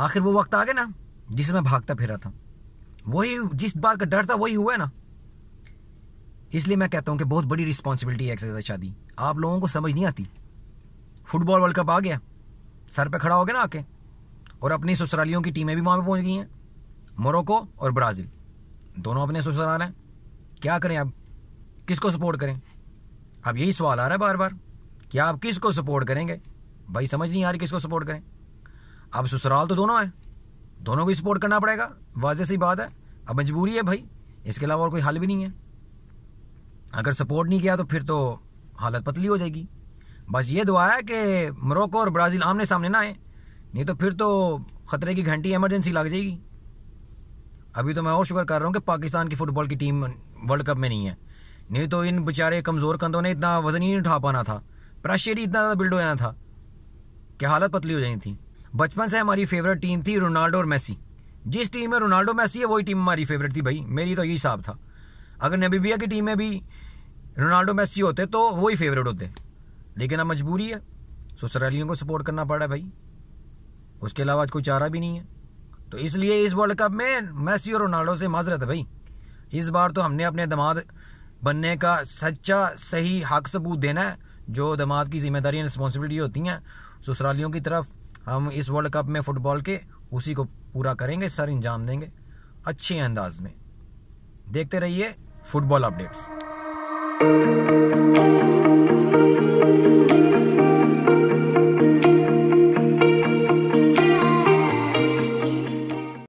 आखिर वो वक्त आ गया ना जिसे मैं भागता फिरा था वही जिस बात का डर था वही हुआ है ना इसलिए मैं कहता हूँ कि बहुत बड़ी रिस्पॉन्सिबिलिटी है एक्सरसाइज शादी आप लोगों को समझ नहीं आती फुटबॉल वर्ल्ड कप आ गया सर पे खड़ा हो गया ना आके और अपनी ससुरालियों की टीमें भी वहाँ पे पहुँच गई हैं मोरक्को और ब्राज़ील दोनों अपने ससुराल हैं क्या करें अब किसको सपोर्ट करें अब यही सवाल आ रहा है बार बार कि आप किसको सपोर्ट करेंगे भाई समझ नहीं आ रही किसको सपोर्ट करें अब ससुराल तो दोनों है दोनों को ही सपोर्ट करना पड़ेगा वाजह सी बात है अब मजबूरी है भाई इसके अलावा और कोई हल भी नहीं है अगर सपोर्ट नहीं किया तो फिर तो हालत पतली हो जाएगी बस ये दुआ है कि मोरक्को और ब्राज़ील आमने सामने ना आए नहीं तो फिर तो ख़तरे की घंटी एमरजेंसी लग जाएगी अभी तो मैं और शुक्र कर रहा हूँ कि पाकिस्तान की फुटबॉल की टीम वर्ल्ड कप में नहीं है नहीं तो इन बेचारे कमज़ोर कंधों ने इतना वज़न ही नहीं उठा पाना था प्रेशर ही इतना ज़्यादा बिल्ड हो जाना था कि हालत पतली हो जानी थी बचपन से हमारी फेवरेट टीम थी रोनाल्डो और मेसी जिस टीम में रोनाल्डो मेसी है वही टीम हमारी फेवरेट थी भाई मेरी तो यही हिसाब था अगर नबीबिया की टीम में भी रोनाल्डो मेसी होते तो वही फेवरेट होते लेकिन अब मजबूरी है ससुरालियों को सपोर्ट करना पड़ा भाई उसके अलावा आज कोई चारा भी नहीं है तो इसलिए इस वर्ल्ड कप में मेसी और रोनाल्डो से माजरत है भाई इस बार तो हमने अपने दामाद बनने का सच्चा सही हक सबूत देना है जो दामाद की जिम्मेदारी रिस्पॉन्सिबिलिटी होती हैं ससुरालियों की तरफ हम इस वर्ल्ड कप में फुटबॉल के उसी को पूरा करेंगे सर इंजाम देंगे अच्छे अंदाज में देखते रहिए फुटबॉल अपडेट्स